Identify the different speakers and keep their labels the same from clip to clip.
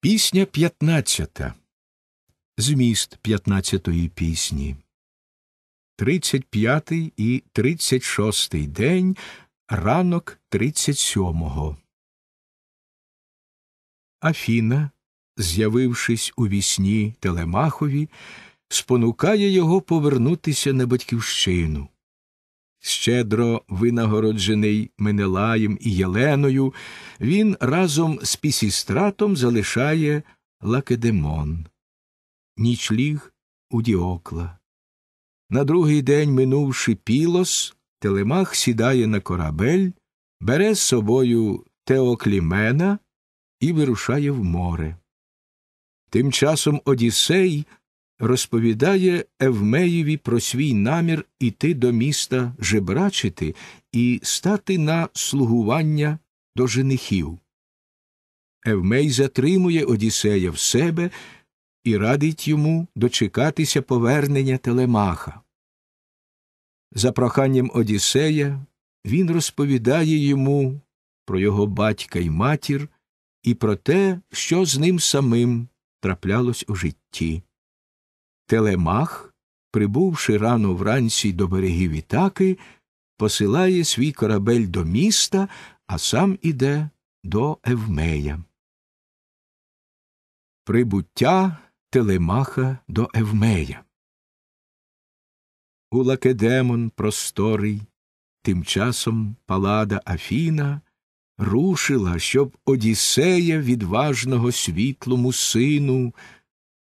Speaker 1: Пісня п'ятнадцята, Зміст п'ятнадцятої пісні. Тридцять п'ятий і тридцять шостий день. Ранок 37-го. Афіна, з'явившись у вісні Телемахові, спонукає його повернутися на батьківщину щедро винагороджений Менелаєм і Єленою, він разом з Пісістратом залишає Лакедемон. Ніч ліг у Діокла. На другий день, минувши пілос, Телемах сідає на корабель, бере з собою Теоклімена і вирушає в море. Тим часом Одіссей розповідає Евмеєві про свій намір іти до міста жебрачити і стати на слугування до женихів. Евмей затримує Одіссея в себе і радить йому дочекатися повернення Телемаха. За проханням Одіссея він розповідає йому про його батька й матір і про те, що з ним самим траплялось у житті. Телемах, прибувши рано вранці до берегів Ітаки, посилає свій корабель до міста, а сам іде до Евмея. Прибуття Телемаха до Евмея. У Лакедемон просторий, тим часом палада Афіна рушила, щоб Одіссея відважного світлому сину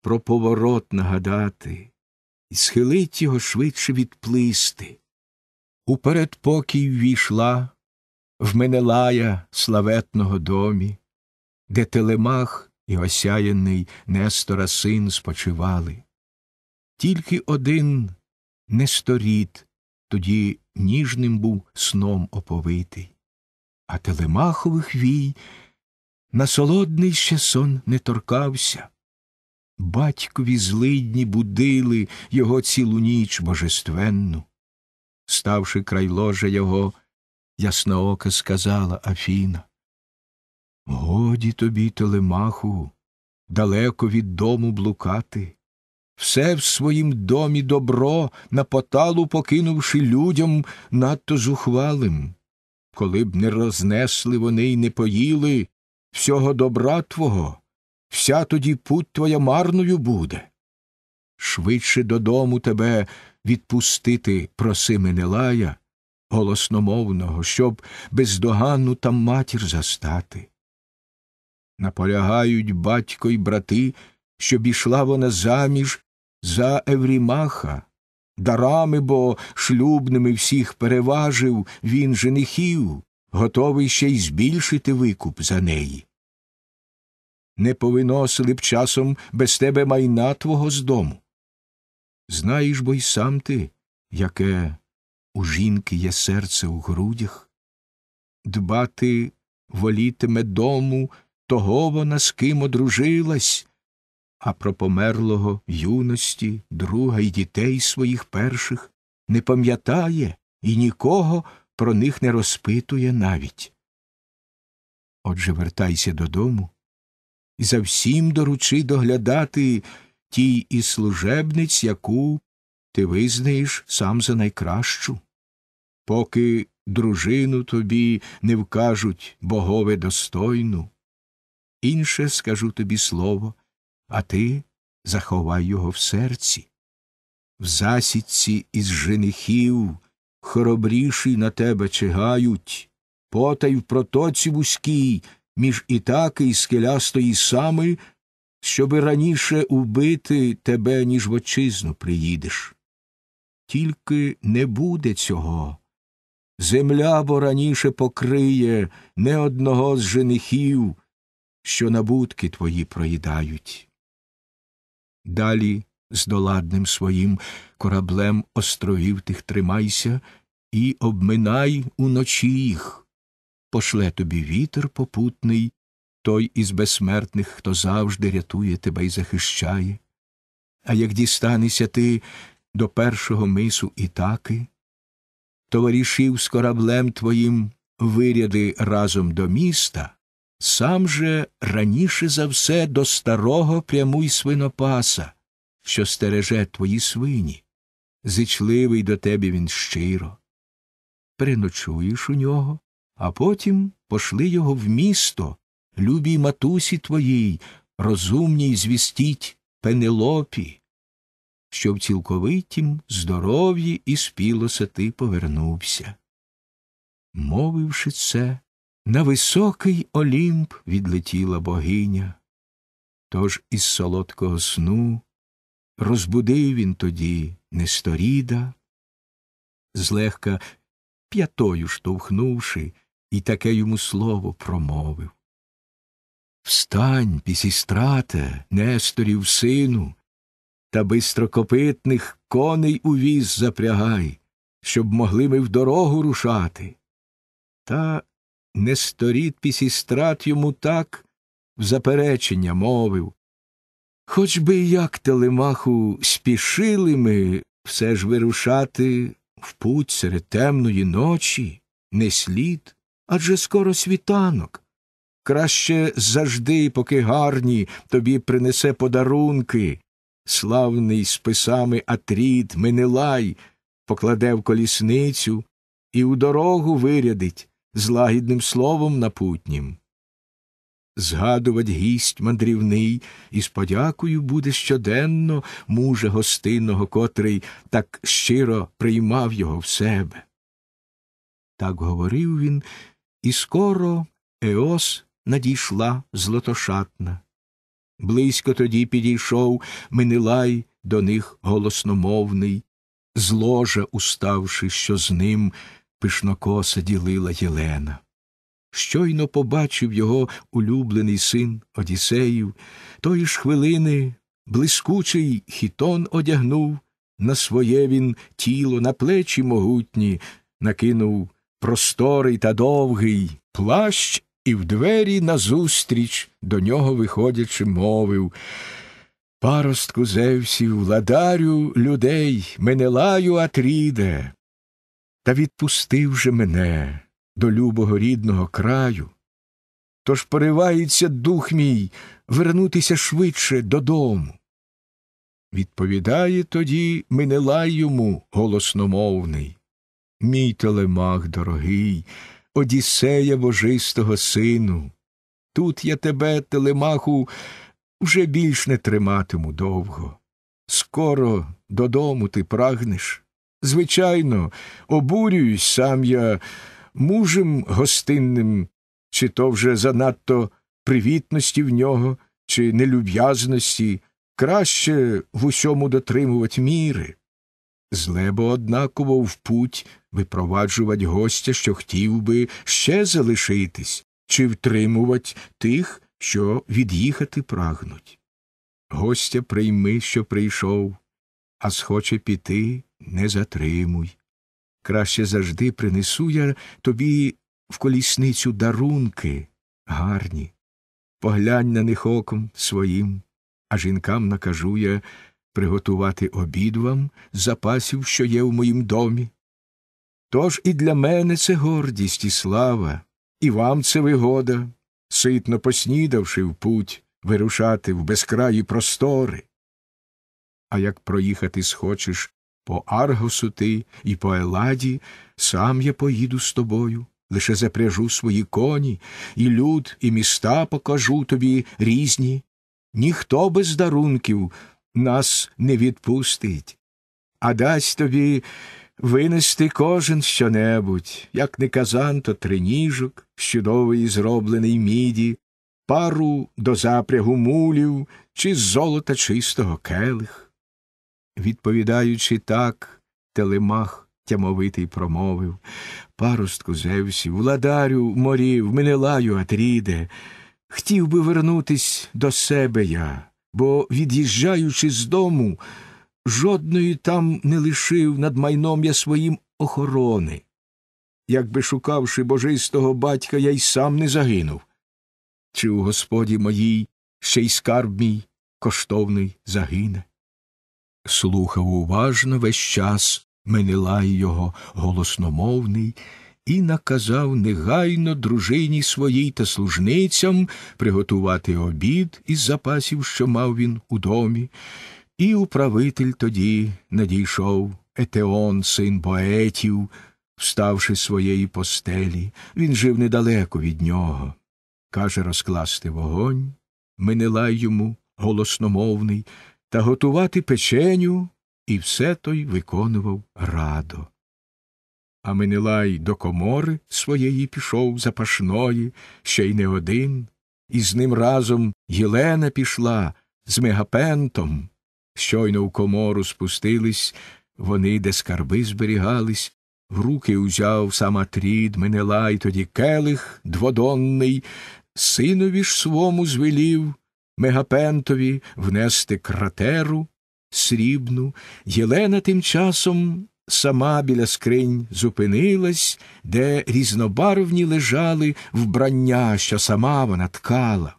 Speaker 1: про поворот нагадати і схилить його швидше відплисти. У передпокій ввійшла в Менелая славетного домі, де телемах і осяяний Нестора син спочивали. Тільки один несторіт тоді ніжним був сном оповитий, а телемахових вій на солодний ще сон не торкався батькові злидні будили його цілу ніч божественну. Ставши край ложа його, ясноока сказала Афіна. Годі тобі, телемаху, далеко від дому блукати. Все в своїм домі добро на поталу покинувши людям надто зухвалим. Коли б не рознесли вони й не поїли всього добра твого, вся тоді путь твоя марною буде. Швидше додому тебе відпустити, проси Менелая, голосномовного, щоб бездоганну там матір застати. Наполягають батько й брати, щоб ішла вона заміж за Еврімаха, дарами бо шлюбними всіх переважив він женихів, готовий ще й збільшити викуп за неї не повиносили б часом без тебе майна твого з дому. Знаєш бо й сам ти, яке у жінки є серце у грудях, дбати волітиме дому того вона з ким одружилась, а про померлого юності, друга й дітей своїх перших не пам'ятає і нікого про них не розпитує навіть. Отже, вертайся додому і за всім доручи доглядати тій і служебниць, яку ти визнаєш сам за найкращу. Поки дружину тобі не вкажуть богове достойну. Інше скажу тобі слово, а ти заховай його в серці. В засідці із женихів хоробріші на тебе чигають, потай в протоці вузькій між Ітаки і скелястої сами, щоби раніше убити тебе, ніж в отчизну приїдеш. Тільки не буде цього. Земля бо раніше покриє не одного з женихів, що набутки твої проїдають. Далі з доладним своїм кораблем островів тих тримайся і обминай уночі їх пошле тобі вітер попутний, той із безсмертних, хто завжди рятує тебе і захищає. А як дістанешся ти до першого мису Ітаки, товаришів з кораблем твоїм виряди разом до міста, сам же раніше за все до старого прямуй свинопаса, що стереже твої свині. Зичливий до тебе він щиро. Переночуєш у нього, а потім пошли його в місто, любій матусі твоїй, розумній звістіть Пенелопі, що в цілковитім здоров'ї і спілосоти повернувся. Мовивши це, на високий олімп відлетіла богиня. Тож із солодкого сну розбудив він тоді несторіда, злегка п'ятою штовхнувши, і таке йому слово промовив. Встань, пісістрате, Несторів сину, та бистрокопитних коней у віз запрягай, щоб могли ми в дорогу рушати. Та Несторіт пісістрат йому так в заперечення мовив. Хоч би як телемаху спішили ми все ж вирушати в путь серед темної ночі не слід адже скоро світанок. Краще завжди, поки гарні, тобі принесе подарунки. Славний з писами Атрід, Менелай, покладе в колісницю і у дорогу вирядить з лагідним словом напутнім. Згадувать гість мандрівний, і з подякою буде щоденно мужа гостинного, котрий так щиро приймав його в себе. Так говорив він. І скоро Еос надійшла злотошатна. Близько тоді підійшов Минилай до них голосномовний, з ложа уставши, що з ним пишнокоса ділила Єлена. Щойно побачив його улюблений син Одіссеїв, тої ж хвилини блискучий хітон одягнув, на своє він тіло, на плечі могутні накинув просторий та довгий плащ і в двері назустріч, до нього виходячи, мовив Паростку зевсів, владарю людей, Менелаю Атріде. Та відпустив же мене до любого рідного краю. Тож поривається дух мій вернутися швидше додому. Відповідає тоді Минелай йому голосномовний мій телемах дорогий, Одіссея божистого сину. Тут я тебе, телемаху, вже більш не триматиму довго. Скоро додому ти прагнеш. Звичайно, обурююсь сам я мужем гостинним, чи то вже занадто привітності в нього, чи нелюб'язності, краще в усьому дотримувати міри. Злебо однаково в путь випроваджувать гостя, що хотів би ще залишитись, чи втримувати тих, що від'їхати прагнуть. Гостя прийми, що прийшов, а схоче піти, не затримуй. Краще завжди принесу я тобі в колісницю дарунки гарні. Поглянь на них оком своїм, а жінкам накажу я приготувати обід вам з запасів, що є в моїм домі. Тож і для мене це гордість і слава, і вам це вигода, ситно поснідавши в путь, вирушати в безкраї простори. А як проїхати схочеш по Аргосу ти і по Еладі, сам я поїду з тобою, лише запряжу свої коні, і люд, і міста покажу тобі різні. Ніхто без дарунків нас не відпустить, а дасть тобі винести кожен щонебудь, як не казан, то триніжок, з зроблений міді, пару до запрягу мулів чи з золота чистого келих. Відповідаючи так, Телемах тямовитий промовив Паростку Зевсів, владарю морів, Менелаю Атріде, хотів би вернутись до себе я бо, від'їжджаючи з дому, жодної там не лишив над майном я своїм охорони. Якби шукавши божистого батька, я й сам не загинув. Чи у господі моїй ще й скарб мій коштовний загине? Слухав уважно весь час Менелай його голосномовний і наказав негайно дружині своїй та служницям приготувати обід із запасів, що мав він у домі. І управитель тоді надійшов Етеон, син поетів, вставши з своєї постелі. Він жив недалеко від нього. Каже розкласти вогонь, минила йому голосномовний, та готувати печеню, і все той виконував радо. А Менелай до комори своєї пішов запашної, ще й не один, і з ним разом Єлена пішла з мегапентом. Щойно в комору спустились, вони, де скарби зберігались, в руки узяв сам Атрід, Менелай, тоді келих дводонний, синові ж свому звелів мегапентові внести кратеру срібну. Єлена тим часом сама біля скринь зупинилась, де різнобарвні лежали вбрання, що сама вона ткала.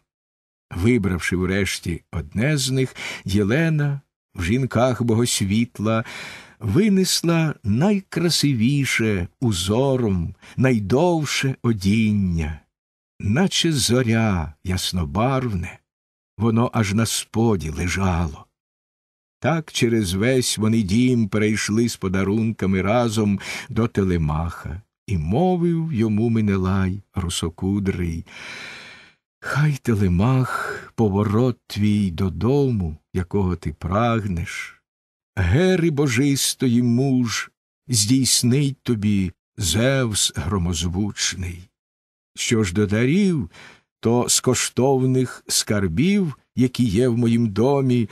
Speaker 1: Вибравши врешті одне з них, Єлена в жінках богосвітла винесла найкрасивіше узором, найдовше одіння, наче зоря яснобарвне, воно аж на споді лежало. Так через весь вони дім перейшли з подарунками разом до Телемаха, і мовив йому Минелай русокудрий. Хай Телемах поворот твій додому, якого ти прагнеш. Гери божистої муж, здійснить тобі Зевс громозвучний. Що ж до дарів, то з коштовних скарбів, які є в моїм домі,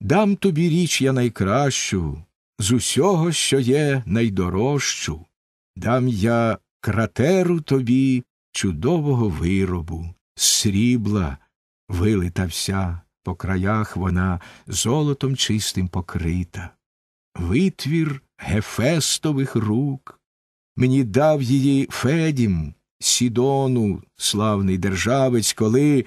Speaker 1: Дам тобі річ я найкращу, з усього, що є найдорожчу, дам я кратеру тобі чудового виробу, срібла вилита вся, по краях вона золотом чистим покрита. Витвір гефестових рук. Мені дав її Федім, Сідону, славний державець, коли,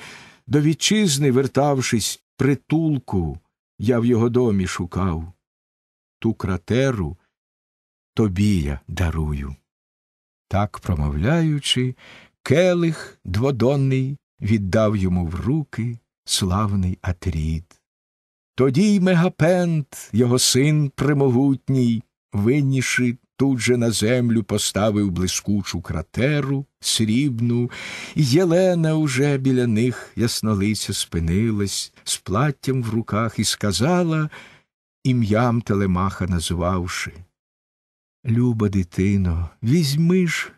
Speaker 1: до вітчизни, вертавшись, притулку. Я в його домі шукав. Ту кратеру тобі я дарую. Так, промовляючи, келих дводонний віддав йому в руки славний Атрід. Тоді й мегапент, його син примогутній, винніши тут же на землю поставив блискучу кратеру срібну, і Єлена уже біля них яснолиця спинилась з платтям в руках і сказала, ім'ям Телемаха називавши Люба дитино, візьми ж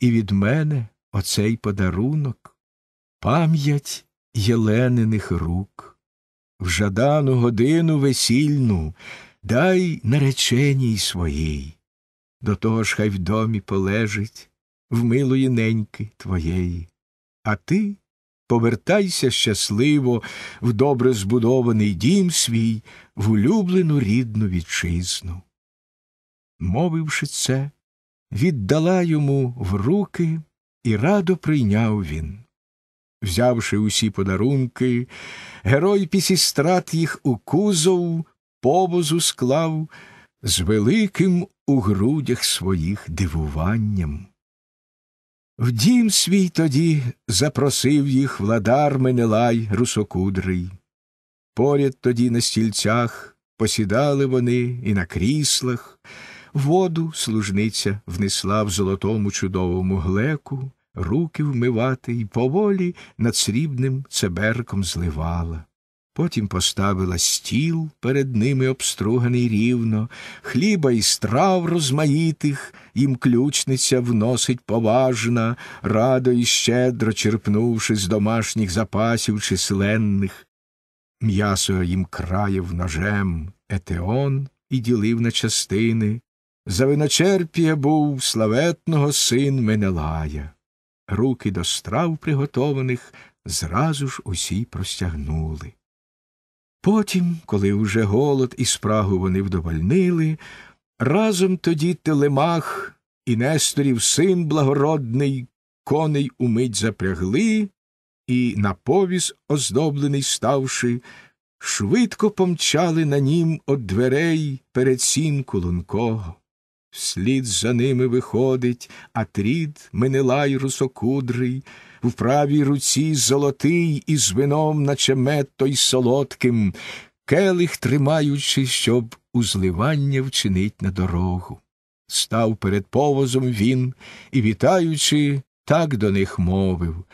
Speaker 1: і від мене оцей подарунок, пам'ять Єлениних рук. В жадану годину весільну дай нареченій своїй. До того ж хай в домі полежить в милої неньки твоєї. А ти повертайся щасливо в добре збудований дім свій, в улюблену рідну вітчизну. Мовивши це, віддала йому в руки і радо прийняв він. Взявши усі подарунки, герой після страт їх у кузов, повозу склав з великим у грудях своїх дивуванням. В дім свій тоді запросив їх владар Менелай русокудрий. Поряд тоді на стільцях посідали вони і на кріслах, воду служниця внесла в золотому чудовому глеку, руки вмивати і поволі над срібним цеберком зливала. Потім поставила стіл перед ними обструганий рівно, хліба й страв розмаїтих, їм ключниця вносить поважна, радо й щедро черпнувши з домашніх запасів численних. М'ясо їм країв ножем етеон і ділив на частини. За виночерпія був славетного син Менелая. Руки до страв приготованих зразу ж усі простягнули. Потім, коли уже голод і спрагу вони вдовольнили, разом тоді телемах і Несторів син благородний, коней умить запрягли, і на повіз, оздоблений ставши, швидко помчали на нім од дверей перед сінку лункого. Вслід за ними виходить Атрід, Менелай русокудрий, в правій руці золотий і з вином, наче мед й солодким, келих тримаючи, щоб узливання вчинить на дорогу. Став перед повозом він і, вітаючи, так до них мовив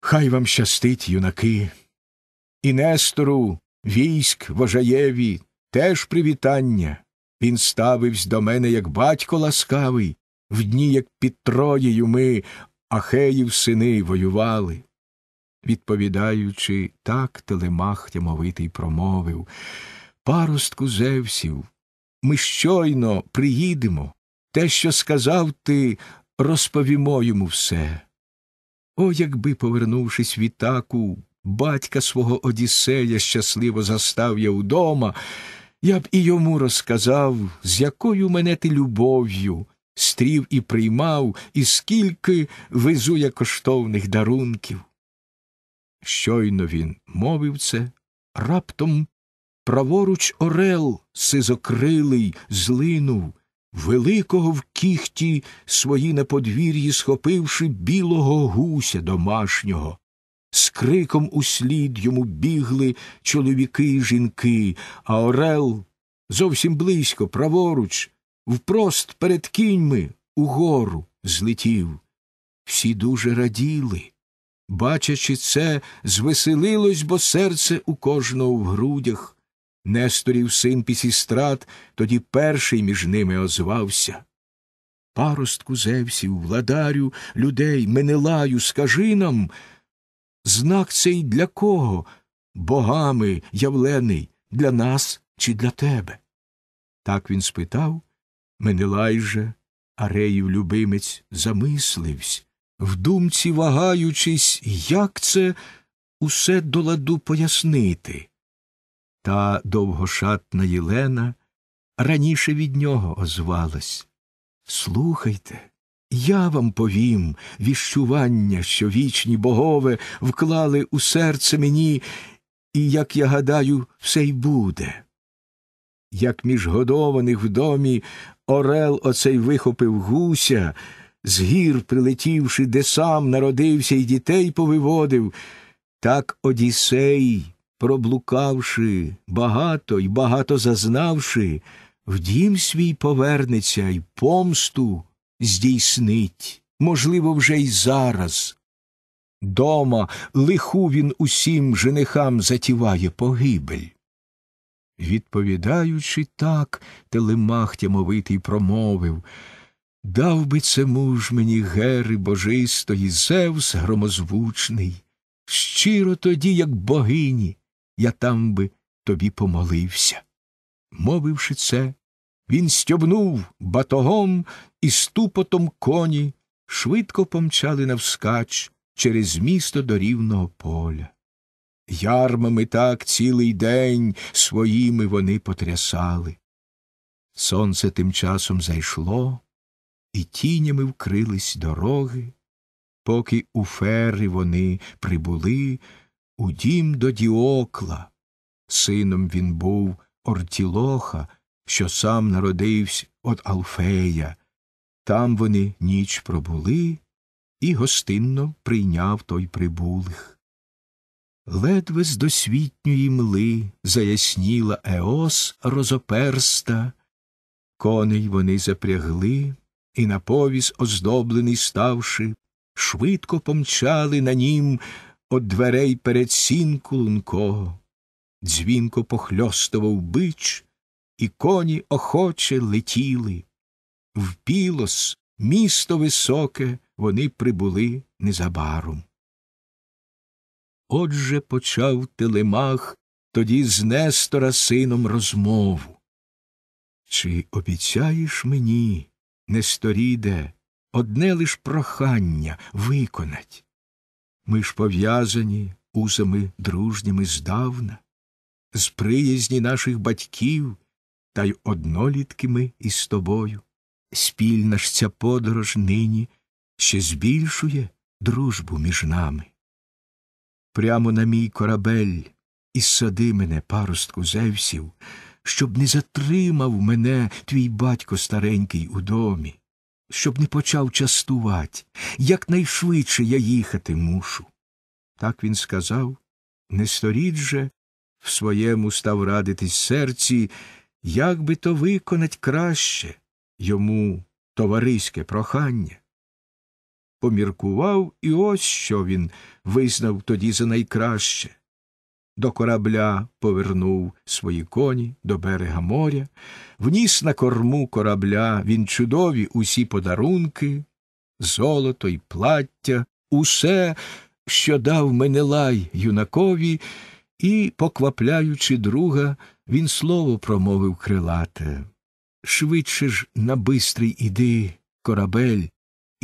Speaker 1: Хай вам щастить, юнаки. І Нестору, військ вожаєві, теж привітання. Він ставився до мене, як батько ласкавий, в дні, як під Троєю ми Ахеїв сини воювали. Відповідаючи, так телемах тямовитий промовив Паростку Зевсів, ми щойно приїдемо, те, що сказав ти, розповімо йому все. О, якби, повернувшись в Ітаку, батька свого Одіссея щасливо застав я вдома, я б і йому розказав, з якою мене ти любов'ю стрів і приймав, і скільки везу я коштовних дарунків. Щойно він мовив це, раптом праворуч Орел сизокрилий злинув, великого в кіхті свої на подвір'ї схопивши білого гуся домашнього. З криком услід йому бігли чоловіки й жінки, а Орел зовсім близько, праворуч, впрост перед кіньми угору злетів. Всі дуже раділи. Бачачи це, звеселилось, бо серце у кожного в грудях. Несторів син Пісістрат тоді перший між ними озвався. Паростку зевсів, владарю, людей, менелаю, скажи нам. Знак цей для кого? Богами явлений, для нас чи для тебе? Так він спитав Менелай же, Ареїв любимець, замисливсь, в думці вагаючись, як це усе до ладу пояснити. Та довгошатна Єлена раніше від нього озвалась. Слухайте, я вам повім віщування, що вічні богове вклали у серце мені, і, як я гадаю, все й буде як між годованих в домі Орел оцей вихопив гуся, з гір прилетівши, де сам народився і дітей повиводив, так Одіссей, проблукавши, багато й багато зазнавши, в дім свій повернеться й помсту здійснить, можливо, вже й зараз. Дома лиху він усім женихам затіває погибель. Відповідаючи так, телемах тямовитий промовив Дав би це муж мені гери божистої, Зевс громозвучний. Щиро тоді, як богині, я там би тобі помолився. Мовивши це, він стьобнув батогом і ступотом коні, швидко помчали навскач через місто до рівного поля ярмами так цілий день своїми вони потрясали. Сонце тим часом зайшло, і тінями вкрились дороги, поки у фери вони прибули у дім до Діокла. Сином він був Ортілоха, що сам народився від Алфея. Там вони ніч пробули і гостинно прийняв той прибулих. Ледве з досвітньої мли заясніла Еос розоперста, коней вони запрягли, і на повіз, оздоблений ставши, швидко помчали на нім От дверей перед сінку лункого. Дзвінко похльостував бич, і коні охоче летіли. В пілос, місто високе, вони прибули незабаром. Отже почав Телемах тоді з Нестора сином розмову. Чи обіцяєш мені, Несторіде, одне лиш прохання виконать? Ми ж пов'язані узами дружніми здавна, з приязні наших батьків, та й однолітки ми із тобою. Спільна ж ця подорож нині ще збільшує дружбу між нами прямо на мій корабель, і сади мене, паростку зевсів, щоб не затримав мене твій батько старенький у домі, щоб не почав частувати, якнайшвидше я їхати мушу. Так він сказав, не сторіть же, в своєму став радитись серці, як би то виконать краще йому товариське прохання поміркував, і ось що він визнав тоді за найкраще. До корабля повернув свої коні до берега моря, вніс на корму корабля він чудові усі подарунки, золото й плаття, усе, що дав Менелай юнакові, і, поквапляючи друга, він слово промовив крилате. Швидше ж на бистрий іди, корабель,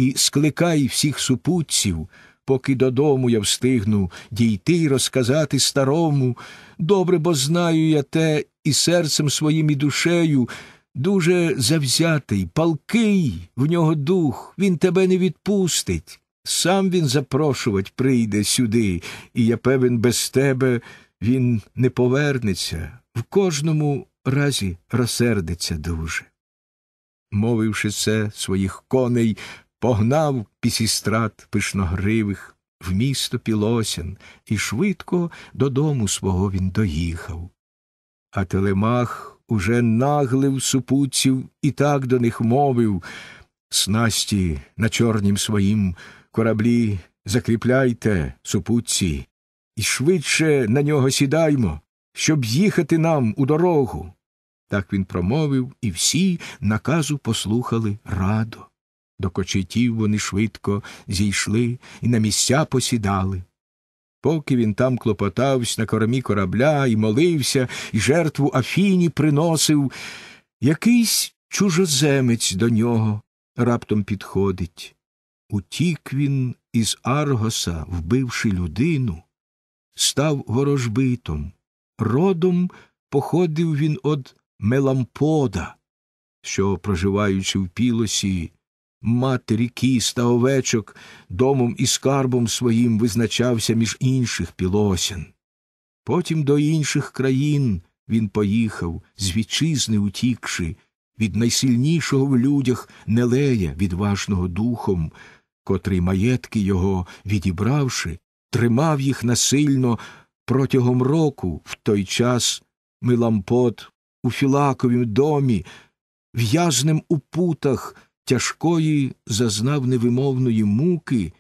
Speaker 1: і скликай всіх супутців, поки додому я встигну дійти й розказати старому. Добре, бо знаю я те і серцем своїм, і душею. Дуже завзятий, палкий в нього дух, він тебе не відпустить. Сам він запрошувать прийде сюди, і я певен, без тебе він не повернеться, в кожному разі розсердиться дуже. Мовивши це своїх коней, погнав пісістрат пишногривих в місто Пілосян, і швидко додому свого він доїхав. А Телемах уже наглив супутців і так до них мовив Снасті на чорнім своїм кораблі закріпляйте, супутці, і швидше на нього сідаймо, щоб їхати нам у дорогу. Так він промовив, і всі наказу послухали радо. До кочетів вони швидко зійшли і на місця посідали. Поки він там клопотавсь на кормі корабля і молився, і жертву Афіні приносив, якийсь чужоземець до нього раптом підходить. Утік він із Аргоса, вбивши людину, став ворожбитом. Родом походив він од Мелампода, що, проживаючи в пілосі, матері кіз та овечок домом і скарбом своїм визначався між інших пілосін. Потім до інших країн він поїхав, з вітчизни утікши, від найсильнішого в людях нелея, відважного духом, котрий маєтки його, відібравши, тримав їх насильно протягом року, в той час Милампот у Філаковім домі, в'язнем у путах тяжкої зазнав невимовної муки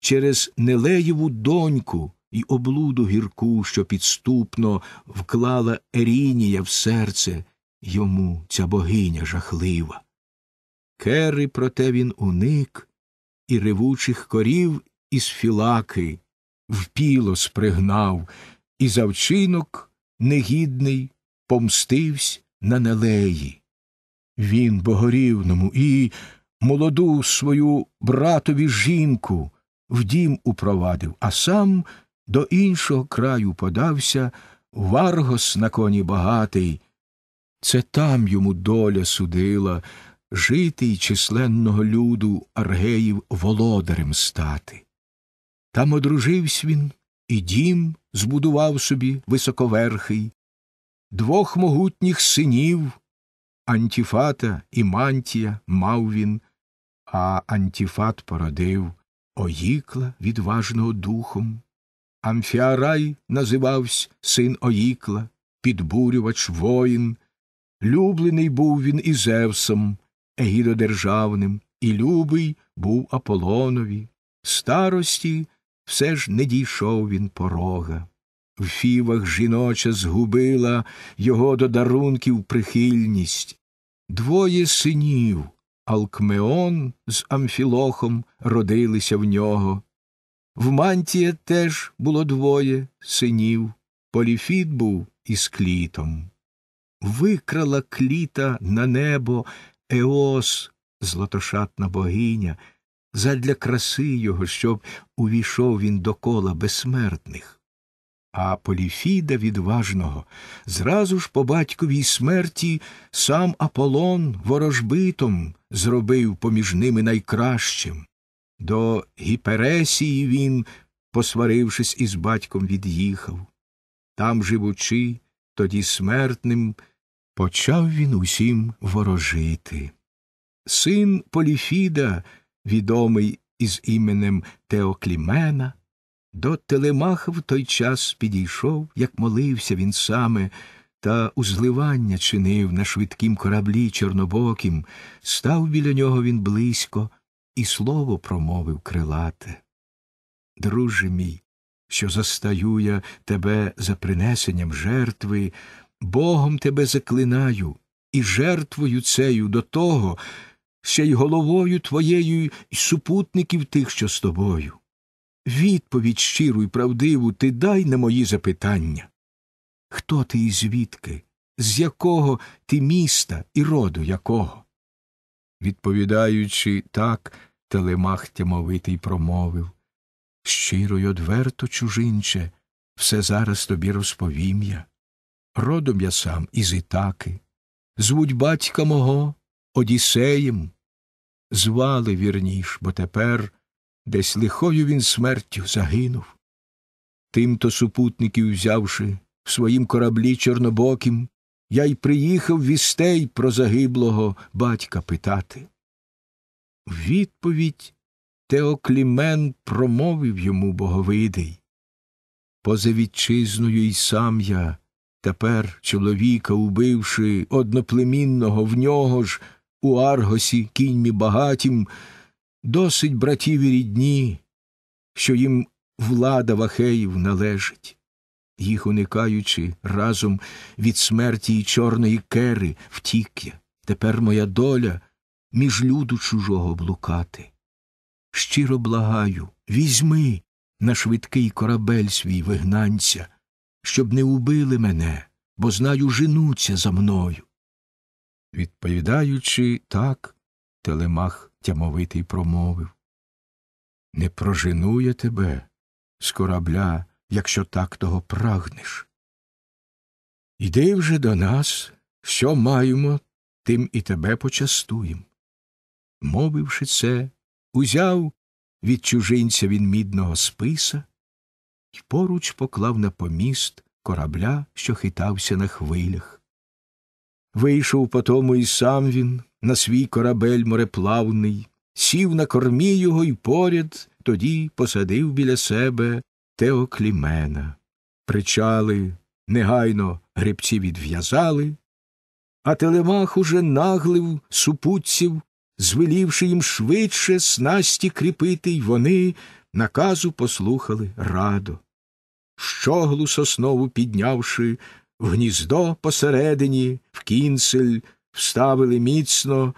Speaker 1: через Нелеєву доньку і облуду гірку, що підступно вклала Ерінія в серце йому ця богиня жахлива. Кери, проте він уник і ревучих корів із філаки впіло спригнав, і завчинок негідний помстивсь на Нелеї. Він богорівному і молоду свою братові жінку в дім упровадив, а сам до іншого краю подався Варгос на коні багатий. Це там йому доля судила житий численного люду Аргеїв володарем стати. Там одружився він і дім збудував собі високоверхий, двох могутніх синів Антіфата і Мантія мав він, а антіфат породив Оїкла, відважного духом. Амфіарай називався син Оїкла, підбурювач воїн. Люблений був він і Зевсом, егідодержавним, і любий був Аполонові. Старості все ж не дійшов він порога. В фівах жіноча згубила його до дарунків прихильність. Двоє синів Алкмеон з Амфілохом родилися в нього. В мантія теж було двоє синів, поліфід був із клітом. Викрала кліта на небо Еос, златошатна богиня, задля краси його, щоб увійшов він до кола безсмертних. А Поліфіда відважного, зразу ж по батьковій смерті сам Аполлон ворожбитом зробив поміж ними найкращим. До Гіпересії він, посварившись із батьком, від'їхав. Там, живучи, тоді смертним, почав він усім ворожити. Син Поліфіда, відомий із іменем Теоклімена, до Телемаха в той час підійшов, як молився він саме, та узливання чинив на швидкім кораблі чорнобокім, став біля нього він близько і слово промовив крилате. Друже мій, що застаю я тебе за принесенням жертви, богом тебе заклинаю і жертвою цею до того, ще й головою твоєю, і супутників тих, що з тобою відповідь щиру і правдиву ти дай на мої запитання. Хто ти і звідки, з якого ти міста і роду якого? Відповідаючи так, Телемах тямовитий промовив Щиро й одверто, чужинче, все зараз тобі розповім я. Родом я сам із Ітаки. Звуть батька мого Одіссеєм. Звали вірніш, бо тепер десь лихою він смертю загинув. Тимто супутників взявши в своїм кораблі чорнобоким, я й приїхав вістей про загиблого батька питати. Відповідь Теоклімен промовив йому боговидий. Поза вітчизною й сам я, тепер чоловіка, убивши одноплемінного в нього ж, у Аргосі кіньмі багатім, Досить братів і рідні, що їм влада вахеїв належить, їх уникаючи разом від смерті і чорної кери, втік я. Тепер моя доля між люду чужого блукати. Щиро благаю, візьми на швидкий корабель свій вигнанця, щоб не убили мене, бо знаю, женуться за мною. Відповідаючи так, телемах тямовитий промовив. Не проженує тебе з корабля, якщо так того прагнеш. Іди вже до нас, що маємо, тим і тебе почастуєм. Мовивши це, узяв від чужинця він мідного списа і поруч поклав на поміст корабля, що хитався на хвилях. Вийшов потому і сам він, на свій корабель мореплавний, сів на кормі його й поряд тоді посадив біля себе Теоклімена. Причали негайно гребці відв'язали, а телемах уже наглив супутців, звелівши їм швидше снасті кріпити, й вони наказу послухали радо. Щоглу соснову піднявши, в гніздо посередині, в кінсель вставили міцно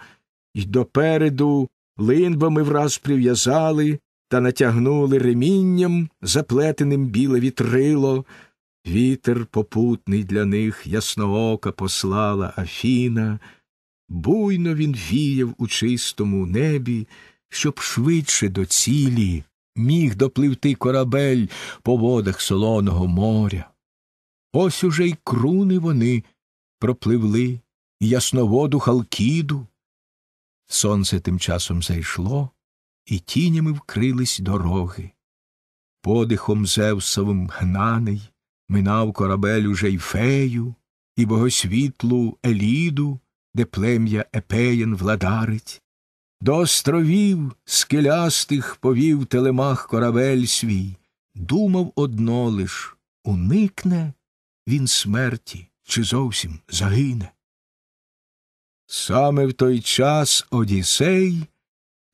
Speaker 1: і допереду линбами враз прив'язали та натягнули ремінням, заплетеним біле вітрило. Вітер попутний для них ясноока послала Афіна. Буйно він віяв у чистому небі, щоб швидше до цілі міг допливти корабель по водах солоного моря. Ось уже й круни вони пропливли, ясноводу Халкіду. Сонце тим часом зайшло, і тінями вкрились дороги. Подихом Зевсовим гнаний минав корабель уже й фею, і богосвітлу Еліду, де плем'я Епеєн владарить. До островів скелястих повів телемах корабель свій, думав одно лиш уникне він смерті чи зовсім загине. Саме в той час Одіссей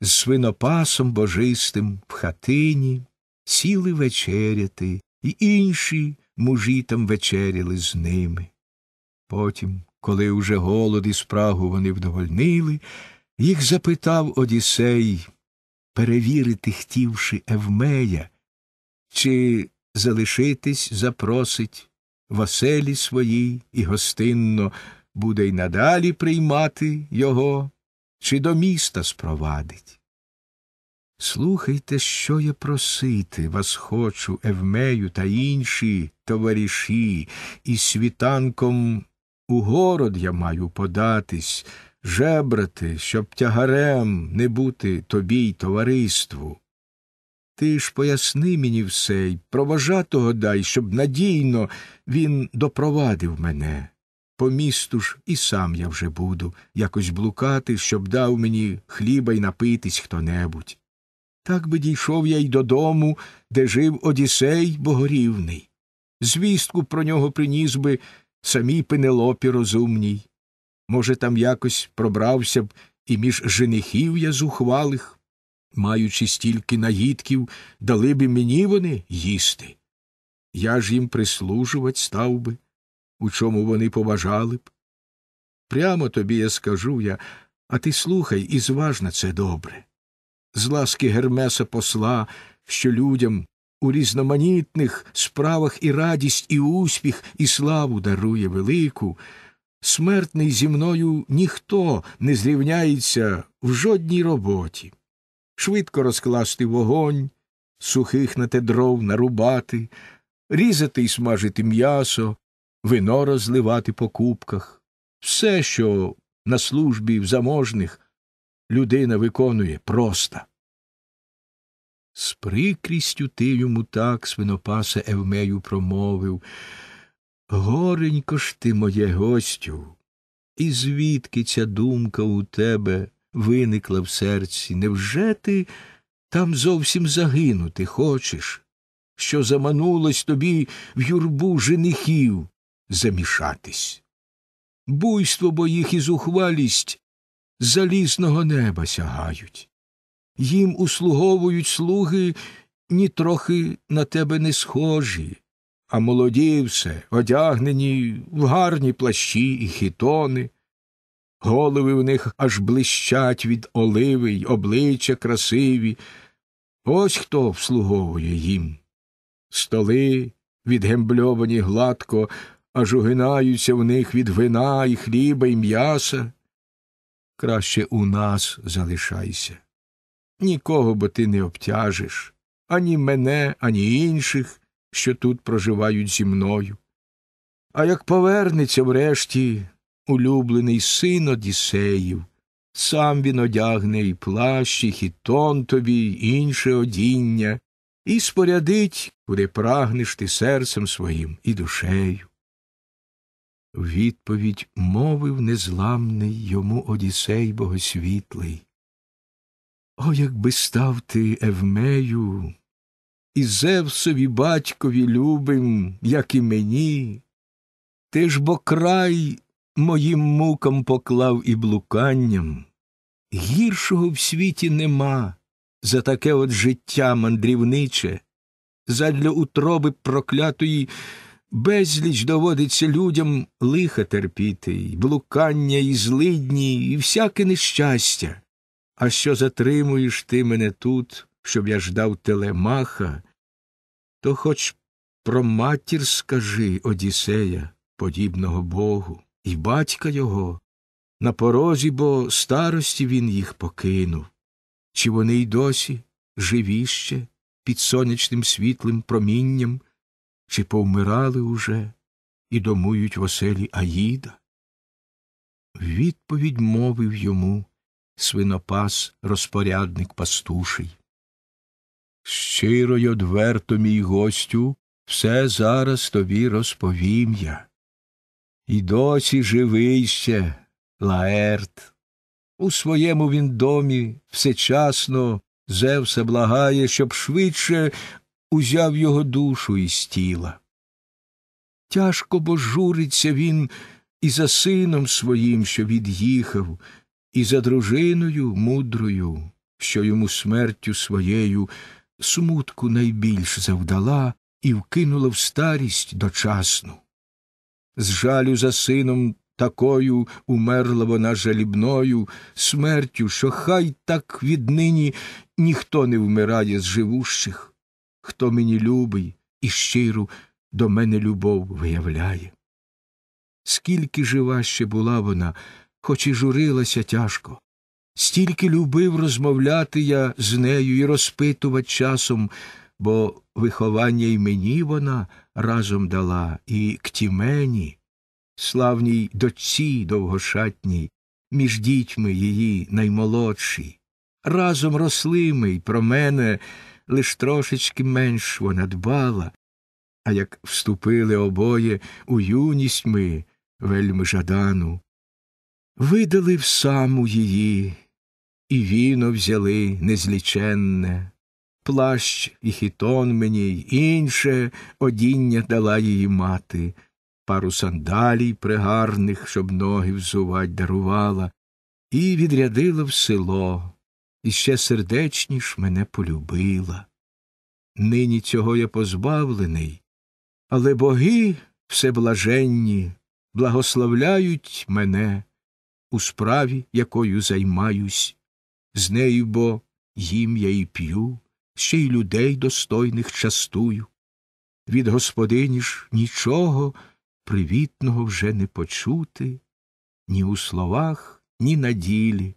Speaker 1: з свинопасом божистим в хатині сіли вечеряти, і інші мужі там вечеряли з ними. Потім, коли уже голод і спрагу вони вдовольнили, їх запитав Одіссей, перевірити хтівши Евмея, чи залишитись запросить в оселі своїй і гостинно буде й надалі приймати його, чи до міста спровадить. Слухайте, що я просити вас хочу, Евмею та інші товариші, і світанком у город я маю податись, жебрати, щоб тягарем не бути тобі й товариству. Ти ж поясни мені все й провожатого дай, щоб надійно він допровадив мене. По місту ж і сам я вже буду якось блукати, щоб дав мені хліба й напитись хто небудь. Так би дійшов я й додому, де жив одісей богорівний. Звістку про нього приніс би самій пенелопі розумній. Може, там якось пробрався б і між женихів я зухвалих, маючи стільки наїдків, дали би мені вони їсти. Я ж їм прислужувати став би у чому вони побажали б. Прямо тобі я скажу я, а ти слухай і зважна це добре. З ласки Гермеса посла, що людям у різноманітних справах і радість, і успіх, і славу дарує велику, смертний зі мною ніхто не зрівняється в жодній роботі. Швидко розкласти вогонь, сухих на те дров нарубати, різати і смажити м'ясо, вино розливати по кубках, все, що на службі в заможних людина виконує проста. З прикрістю ти йому так, свинопаса Евмею, промовив. Горенько ж ти, моє гостю, і звідки ця думка у тебе виникла в серці? Невже ти там зовсім загинути хочеш, що заманулось тобі в юрбу женихів, замішатись. Буйство бо їх і зухвалість залізного неба сягають. Їм услуговують слуги нітрохи на тебе не схожі, а молоді все, одягнені в гарні плащі і хітони. Голови в них аж блищать від оливи й обличчя красиві. Ось хто вслуговує їм. Столи, відгембльовані гладко, аж огинаються в них від вина і хліба і м'яса. Краще у нас залишайся. Нікого бо ти не обтяжиш, ані мене, ані інших, що тут проживають зі мною. А як повернеться врешті улюблений син Одіссеїв, сам він одягне і плащ, і хітон тобі, і інше одіння, і спорядить, куди прагнеш ти серцем своїм і душею відповідь мовив незламний йому Одісей Богосвітлий. О, якби став ти, Евмею, і Зевсові батькові любим, як і мені, ти ж бо край моїм мукам поклав і блуканням. Гіршого в світі нема за таке от життя мандрівниче, задля утроби проклятої. Безліч доводиться людям лиха терпіти, і блукання, і злидні, і всяке нещастя. А що затримуєш ти мене тут, щоб я ждав телемаха, то хоч про матір скажи Одіссея, подібного Богу, і батька його, на порозі, бо старості він їх покинув, чи вони й досі живі ще під сонячним світлим промінням? чи повмирали уже і домують в оселі Аїда? Відповідь мовив йому свинопас розпорядник пастуший. Щиро й одверто, мій гостю, все зараз тобі розповім я. І досі живий ще, Лаерт. У своєму він домі всечасно Зевса благає, щоб швидше узяв його душу із тіла. Тяжко бо журиться він і за сином своїм, що від'їхав, і за дружиною мудрою, що йому смертю своєю смутку найбільш завдала і вкинула в старість дочасну. З жалю за сином такою умерла вона жалібною смертю, що хай так віднині ніхто не вмирає з живущих хто мені любий і щиру до мене любов виявляє. Скільки жива ще була вона, хоч і журилася тяжко, стільки любив розмовляти я з нею і розпитувати часом, бо виховання й мені вона разом дала, і к тімені, славній дочці довгошатній, між дітьми її наймолодшій. Разом росли ми й про мене лиш трошечки менш вона дбала, а як вступили обоє у юність ми, вельми жадану, видали в саму її, і віно взяли незліченне, плащ і хітон мені, й інше одіння дала її мати, пару сандалій пригарних, щоб ноги взувать дарувала, і відрядила в село і ще сердечніш мене полюбила. Нині цього я позбавлений, але боги всеблаженні благословляють мене у справі, якою займаюсь, з нею бо їм я і п'ю, ще й людей достойних частую. Від господині ж нічого привітного вже не почути, ні у словах, ні на ділі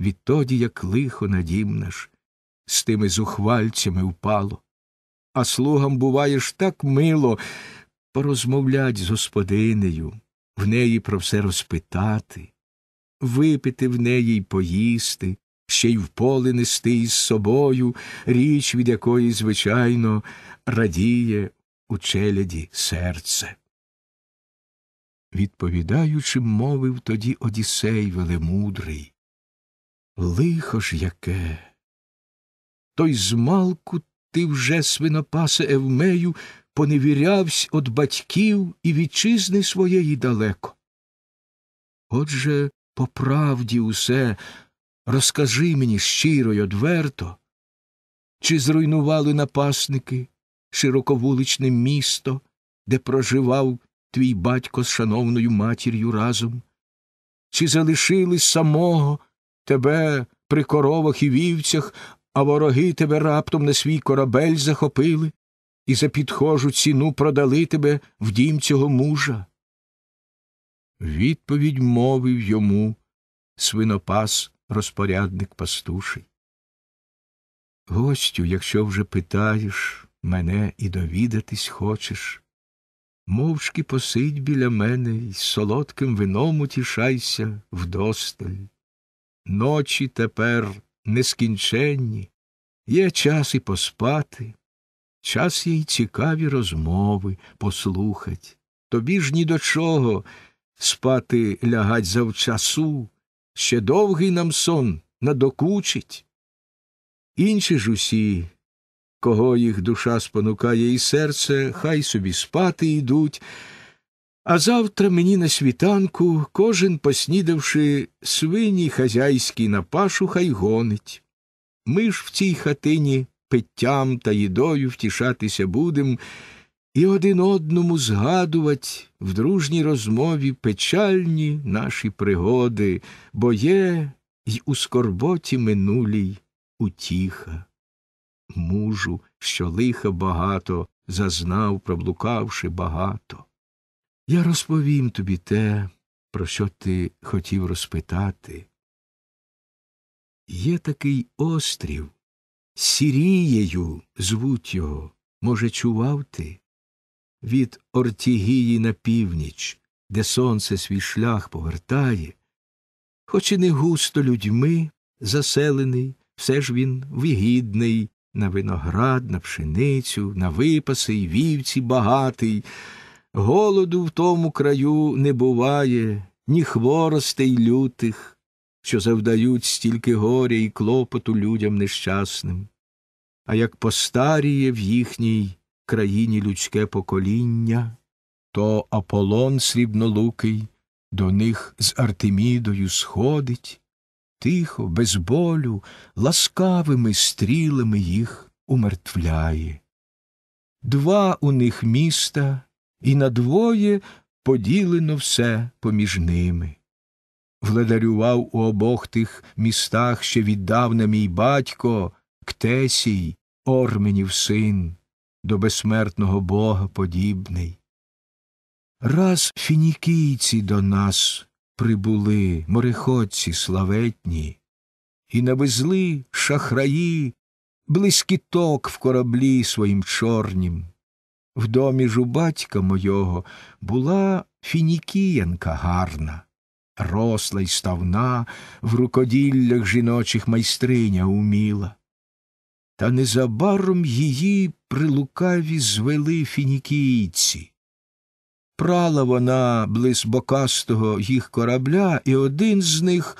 Speaker 1: відтоді, як лихо на наш, з тими зухвальцями впало. А слугам буваєш, так мило порозмовлять з господинею, в неї про все розпитати, випити в неї й поїсти, ще й в поле нести із собою річ, від якої, звичайно, радіє у челяді серце. Відповідаючи, мовив тоді Одіссей Велемудрий. Лихо ж яке. Той змалку ти вже, свинопасе Евмею, поневірявсь од батьків і вітчизни своєї далеко. Отже, по правді усе розкажи мені щиро й одверто, чи зруйнували напасники широковуличне місто, де проживав твій батько з шановною матір'ю разом, чи залишили самого тебе при коровах і вівцях, а вороги тебе раптом на свій корабель захопили і за підхожу ціну продали тебе в дім цього мужа. Відповідь мовив йому свинопас розпорядник пастуший. Гостю, якщо вже питаєш мене і довідатись хочеш, мовчки посидь біля мене і солодким вином утішайся вдосталь. Ночі тепер нескінченні, є час і поспати, час їй цікаві розмови послухать. Тобі ж ні до чого спати лягать завчасу, ще довгий нам сон надокучить. Інші ж усі, кого їх душа спонукає і серце, хай собі спати йдуть. А завтра мені на світанку кожен, поснідавши свині хазяйські на пашу, хай гонить. Ми ж в цій хатині питтям та їдою втішатися будем і один одному згадувать в дружній розмові печальні наші пригоди, бо є й у скорботі минулій утіха. Мужу, що лиха багато, зазнав, проблукавши багато. Я розповім тобі те, про що ти хотів розпитати. Є такий острів, сірією звуть його, може, чував ти? Від Ортігії на північ, де сонце свій шлях повертає, хоч і не густо людьми заселений, все ж він вигідний, на виноград, на пшеницю, на випаси й вівці багатий. Голоду в тому краю не буває, ні хворостей лютих, що завдають стільки горя і клопоту людям нещасним, а як постаріє в їхній країні людське покоління, то Аполлон срібнолукий до них з Артемідою сходить, тихо, без болю, ласкавими стрілами їх умертвляє. Два у них міста і надвоє поділено все поміж ними. Владарював у обох тих містах ще віддавна мій батько, Ктесій, Орменів син, до безсмертного бога подібний. Раз фінікійці до нас прибули, мореходці славетні, і навезли шахраї блискіток в кораблі своїм чорнім. В домі ж у батька мойого була фінікіянка гарна, росла й ставна, в рукоділлях жіночих майстриня уміла. Та незабаром її при лукаві звели фінікійці. Прала вона близ бокастого їх корабля, і один з них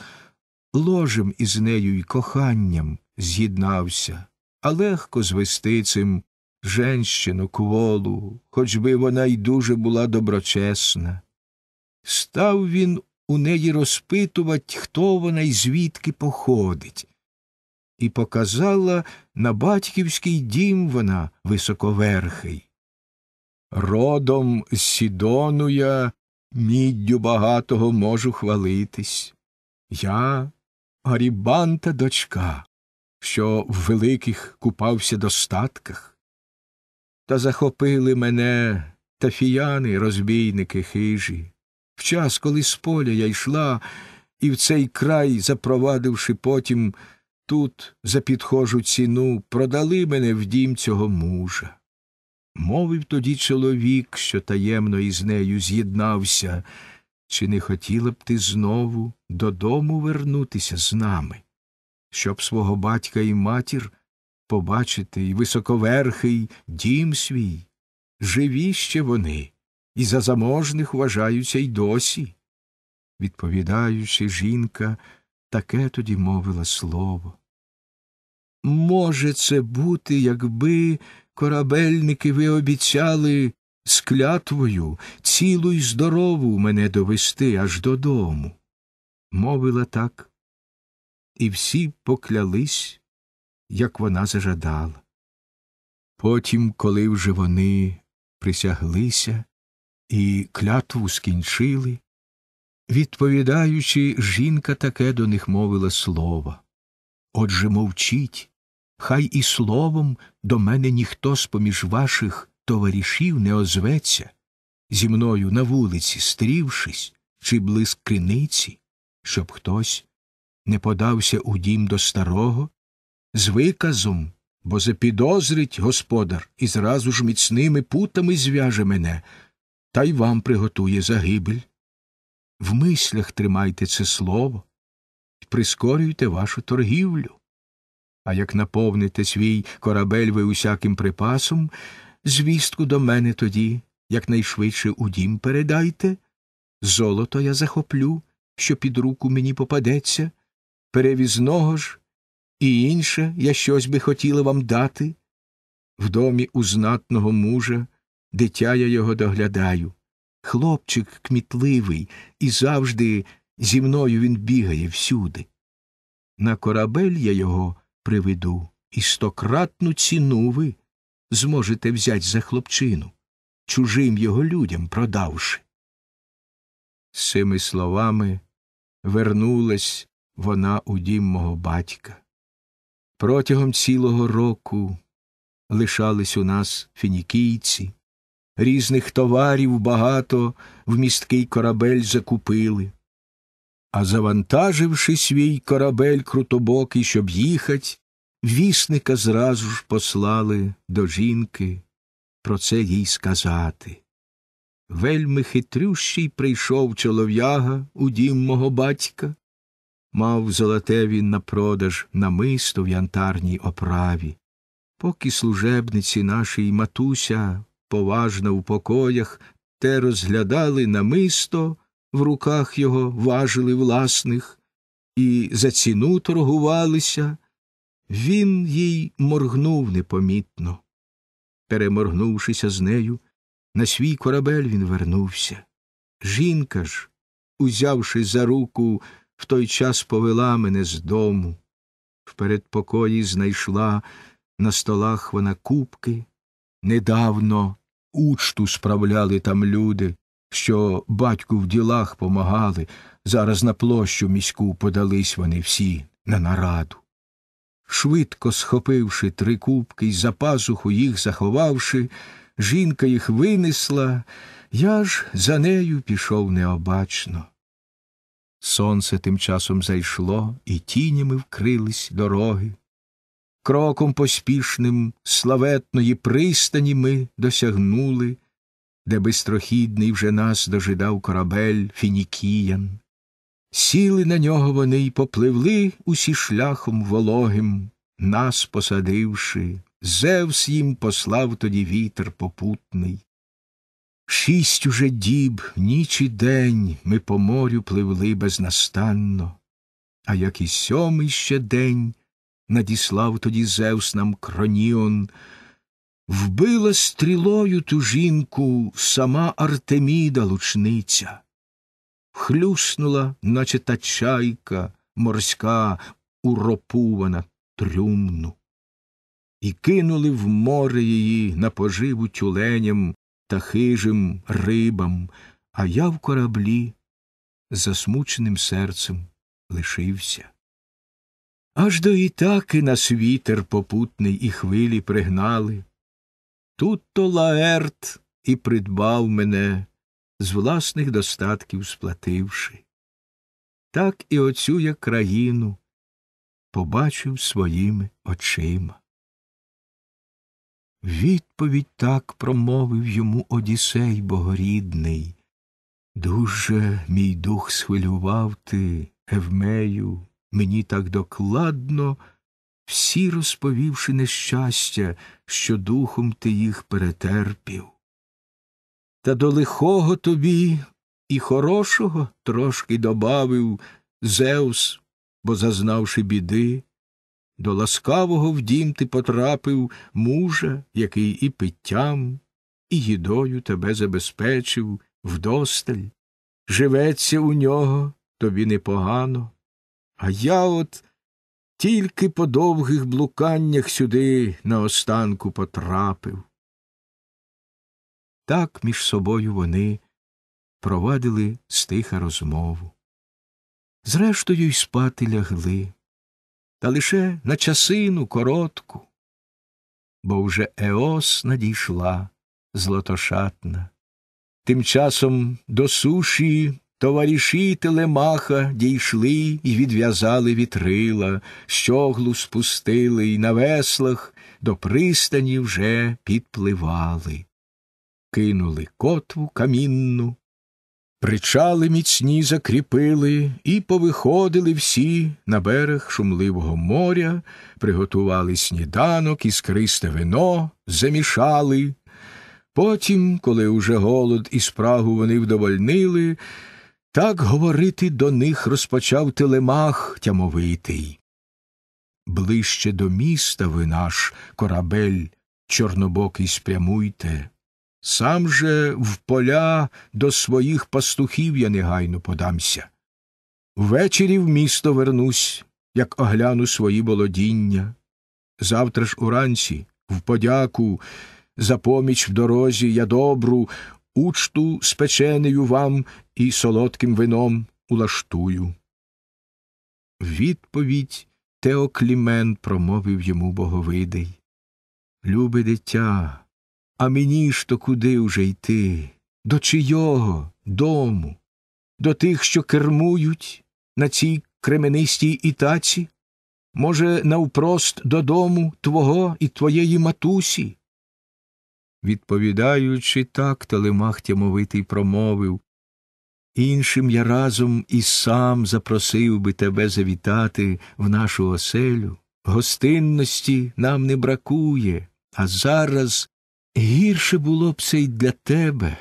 Speaker 1: ложем із нею й коханням з'єднався, а легко звести цим женщину кволу, хоч би вона й дуже була доброчесна. Став він у неї розпитувати, хто вона й звідки походить. І показала на батьківський дім вона високоверхий. Родом з Сідону я міддю багатого можу хвалитись. Я Гарібанта дочка, що в великих купався достатках. Та захопили мене та фіяни, розбійники хижі. В час, коли з поля я йшла, і в цей край, запровадивши потім, тут за підхожу ціну, продали мене в дім цього мужа. Мовив тоді чоловік, що таємно із нею з'єднався, чи не хотіла б ти знову додому вернутися з нами, щоб свого батька і матір побачити і високоверхий дім свій. Живі ще вони, і за заможних вважаються й досі. Відповідаючи, жінка таке тоді мовила слово. Може, це бути, якби корабельники ви обіцяли склятвою, цілу й здорову мене довести аж додому. Мовила так, і всі поклялись як вона зажадала. Потім, коли вже вони присяглися і клятву скінчили, відповідаючи, жінка таке до них мовила слово Отже, мовчіть, хай і словом до мене ніхто з поміж ваших товаришів не озветься, зі мною на вулиці, стрівшись, чи близь криниці, щоб хтось не подався у дім до старого з виказом, бо запідозрить господар і зразу ж міцними путами зв'яже мене, та й вам приготує загибель. В мислях тримайте це слово і прискорюйте вашу торгівлю. А як наповните свій корабель ви усяким припасом, звістку до мене тоді, якнайшвидше у дім передайте, золото я захоплю, що під руку мені попадеться, перевізного ж і інше я щось би хотіла вам дати. В домі у знатного мужа дитя я його доглядаю. Хлопчик кмітливий, і завжди зі мною він бігає всюди. На корабель я його приведу і стократну ціну ви зможете взяти за хлопчину, чужим його людям продавши. З цими словами вернулась вона у дім мого батька. Протягом цілого року лишались у нас фінікійці, різних товарів багато в місткий корабель закупили. А завантаживши свій корабель крутобокий, щоб їхать, вісника зразу ж послали до жінки про це їй сказати. Вельми хитрющий прийшов чолов'яга у дім мого батька, мав золоте він на продаж намисто в янтарній оправі. Поки служебниці нашій матуся, поважна в покоях, те розглядали намисто, в руках його важили власних, і за ціну торгувалися, він їй моргнув непомітно. Переморгнувшися з нею, на свій корабель він вернувся. Жінка ж, узявши за руку в той час повела мене з дому. В передпокої знайшла на столах вона кубки. Недавно учту справляли там люди, що батьку в ділах помагали, зараз на площу міську подались вони всі на нараду. Швидко схопивши три кубки й за пазуху їх заховавши, жінка їх винесла, я ж за нею пішов необачно. Сонце тим часом зайшло, і тінями вкрились дороги. Кроком поспішним славетної пристані ми досягнули, де бистрохідний вже нас дожидав корабель фінікіян. Сіли на нього вони й попливли усі шляхом вологим, нас посадивши, Зевс їм послав тоді вітер попутний. Шість уже діб, ніч і день ми по морю пливли безнастанно, а як і сьомий ще день надіслав тоді Зевс нам Кроніон, вбила стрілою ту жінку сама Артеміда лучниця, хлюснула, наче та чайка морська, уропувана трюмну, і кинули в море її на поживу тюленям та хижим рибам, а я в кораблі засмученим серцем лишився. Аж до Ітаки нас вітер попутний і хвилі пригнали. Тут то Лаерт і придбав мене, з власних достатків сплативши. Так і оцю я країну побачив своїми очима. Відповідь так промовив йому Одісей Богорідний. Дуже мій дух схвилював ти, Евмею, мені так докладно, всі розповівши нещастя, що духом ти їх перетерпів. Та до лихого тобі і хорошого трошки добавив Зевс, бо, зазнавши біди, до ласкавого в дім ти потрапив мужа, який і питтям, і їдою тебе забезпечив вдосталь. Живеться у нього тобі непогано. А я от тільки по довгих блуканнях сюди наостанку потрапив. Так між собою вони провадили стиха розмову. Зрештою, й спати лягли та лише на часину коротку, бо вже Еос надійшла злотошатна. Тим часом до суші товариші телемаха дійшли і відв'язали вітрила, щоглу спустили і на веслах до пристані вже підпливали. Кинули котву камінну Причали міцні закріпили і повиходили всі на берег шумливого моря, приготували сніданок, іскристе вино, замішали. Потім, коли уже голод і спрагу вони вдовольнили, так говорити до них розпочав телемах тямовитий. Ближче до міста ви наш корабель, чорнобокий спрямуйте. Сам же в поля до своїх пастухів я негайно подамся. Ввечері в місто вернусь, як огляну свої володіння. Завтра ж уранці, в подяку, за поміч в дорозі я добру, учту з печенею вам і солодким вином улаштую. Відповідь Теоклімен промовив йому боговидий. Любе дитя. А мені ж то куди уже йти? До чийого дому, до тих, що кермують на цій кременистій ітаці? Може, навпрост додому твого і твоєї матусі? Відповідаючи так, Телемах тямовитий промовив Іншим я разом і сам запросив би тебе завітати в нашу оселю. Гостинності нам не бракує, а зараз Гірше було б це й для тебе.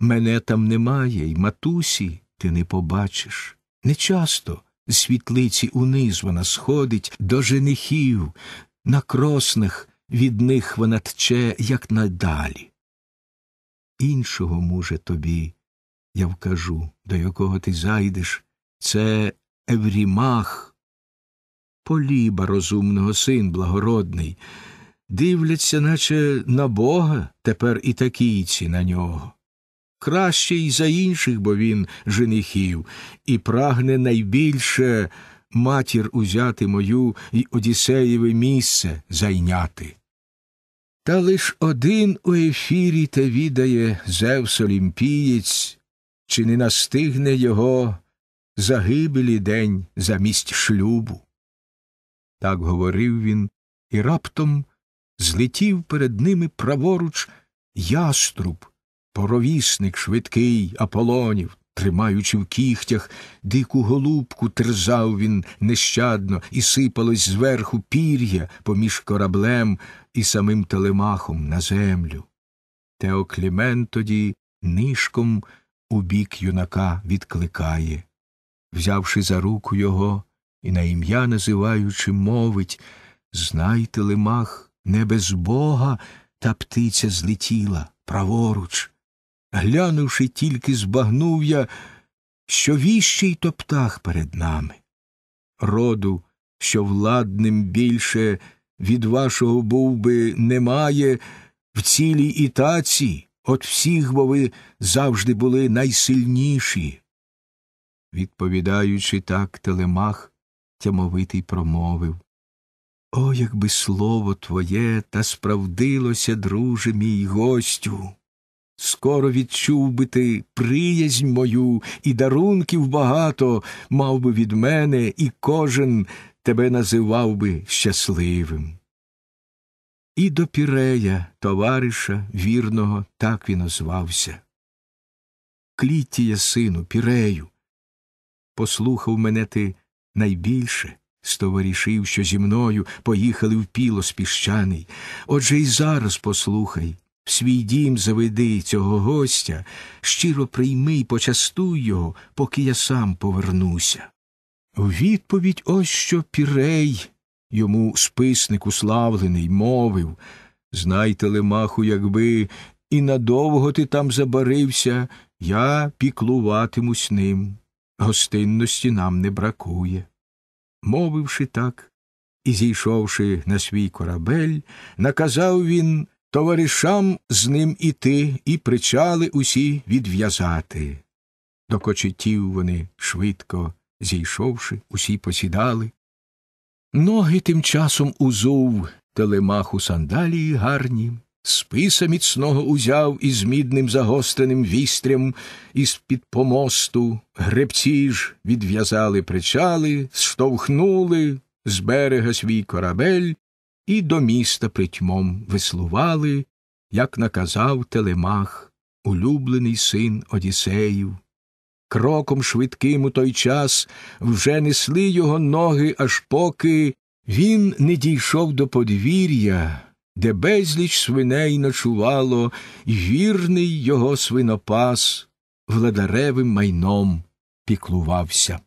Speaker 1: Мене там немає, й матусі ти не побачиш. Нечасто з світлиці униз вона сходить до женихів, на кросних від них вона тче, як надалі. Іншого муже тобі, я вкажу, до якого ти зайдеш, це Еврімах, Поліба розумного син благородний дивляться, наче на бога, тепер і такійці на нього. Краще й за інших, бо він женихів, і прагне найбільше матір узяти мою і Одіссеєве місце зайняти. Та лиш один у ефірі те відає Зевс Олімпієць, чи не настигне його загибелі день замість шлюбу. Так говорив він, і раптом злетів перед ними праворуч яструб, поровісник швидкий Аполонів. Тримаючи в кігтях дику голубку, терзав він нещадно і сипалось зверху пір'я поміж кораблем і самим телемахом на землю. Теоклімен тоді нишком у бік юнака відкликає, взявши за руку його і на ім'я називаючи, мовить Знай, телемах, не без бога та птиця злетіла праворуч. Глянувши, тільки збагнув я, що віщий то птах перед нами. Роду, що владним більше від вашого був би немає, в цілій і таці, от всіх бо ви завжди були найсильніші. Відповідаючи так, телемах тямовитий промовив о, якби слово твоє та справдилося, друже мій гостю. Скоро відчув би ти приязнь мою, і дарунків багато мав би від мене, і кожен тебе називав би щасливим. І до Пірея, товариша вірного, так він озвався. Клітія, сину, Пірею, послухав мене ти найбільше. З товаришів, що зі мною поїхали в піло піщаний. Отже і зараз послухай в свій дім заведи цього гостя, щиро прийми й почастуй його, поки я сам повернуся. У відповідь ось що пірей йому списник уславлений, мовив Знайте, телемаху, якби і надовго ти там забарився, я піклуватимусь ним. Гостинності нам не бракує. Мовивши так і зійшовши на свій корабель, наказав він товаришам з ним іти і причали усі відв'язати. До кочетів вони швидко зійшовши, усі посідали. Ноги тим часом узув телемаху сандалії гарні, Списа міцного узяв із мідним загостреним вістрям, із під помосту, гребці ж відв'язали причали, штовхнули з берега свій корабель і до міста притьмом веслували, як наказав Телемах, улюблений син Одіссеїв. Кроком швидким у той час вже несли його ноги, аж поки він не дійшов до подвір'я де безліч свиней ночувало, і вірний його свинопас владаревим майном піклувався.